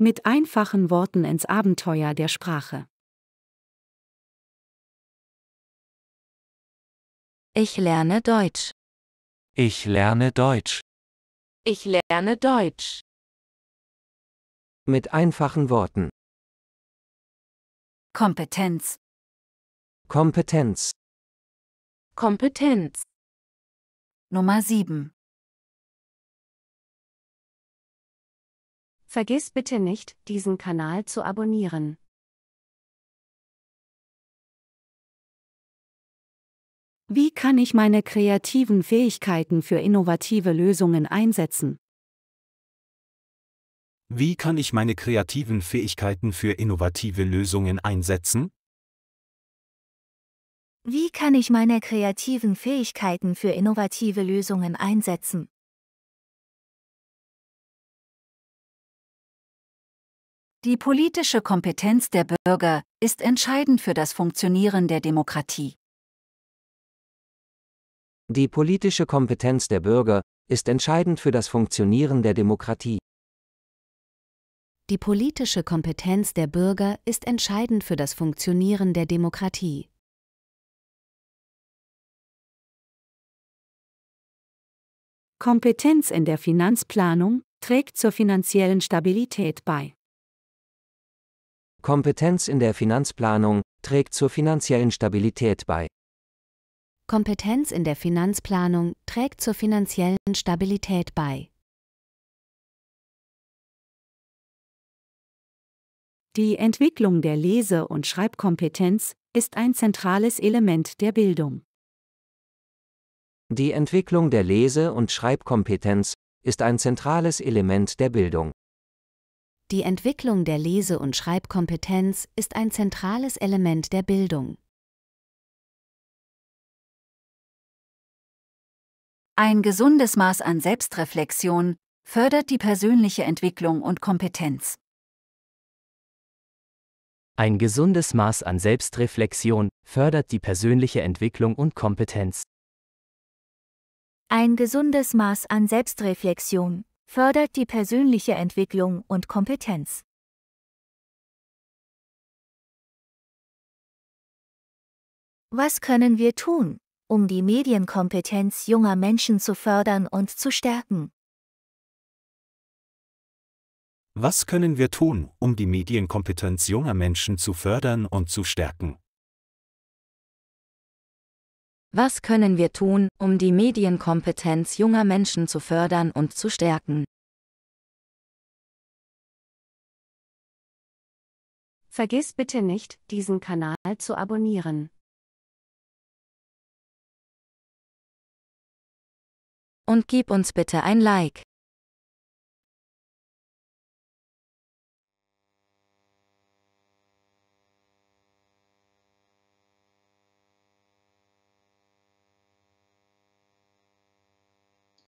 Mit einfachen Worten ins Abenteuer der Sprache. Ich lerne Deutsch. Ich lerne Deutsch. Ich lerne Deutsch. Mit einfachen Worten. Kompetenz. Kompetenz. Kompetenz. Nummer 7. Vergiss bitte nicht, diesen Kanal zu abonnieren. Wie kann ich meine kreativen Fähigkeiten für innovative Lösungen einsetzen? Wie kann ich meine kreativen Fähigkeiten für innovative Lösungen einsetzen? Wie kann ich meine kreativen Fähigkeiten für innovative Lösungen einsetzen? Die politische Kompetenz der Bürger ist entscheidend für das Funktionieren der Demokratie. Die politische Kompetenz der Bürger ist entscheidend für das Funktionieren der Demokratie. Die politische Kompetenz der Bürger ist entscheidend für das Funktionieren der Demokratie. Kompetenz in der Finanzplanung trägt zur finanziellen Stabilität bei. Kompetenz in der Finanzplanung trägt zur finanziellen Stabilität bei. Kompetenz in der Finanzplanung trägt zur finanziellen Stabilität bei. Die Entwicklung der Lese- und Schreibkompetenz ist ein zentrales Element der Bildung. Die Entwicklung der Lese- und Schreibkompetenz ist ein zentrales Element der Bildung. Die Entwicklung der Lese- und Schreibkompetenz ist ein zentrales Element der Bildung. Ein gesundes Maß an Selbstreflexion fördert die persönliche Entwicklung und Kompetenz. Ein gesundes Maß an Selbstreflexion fördert die persönliche Entwicklung und Kompetenz. Ein gesundes Maß an Selbstreflexion fördert die persönliche Entwicklung und Kompetenz. Was können wir tun, um die Medienkompetenz junger Menschen zu fördern und zu stärken? Was können wir tun, um die Medienkompetenz junger Menschen zu fördern und zu stärken? Was können wir tun, um die Medienkompetenz junger Menschen zu fördern und zu stärken? Vergiss bitte nicht, diesen Kanal zu abonnieren. Und gib uns bitte ein Like.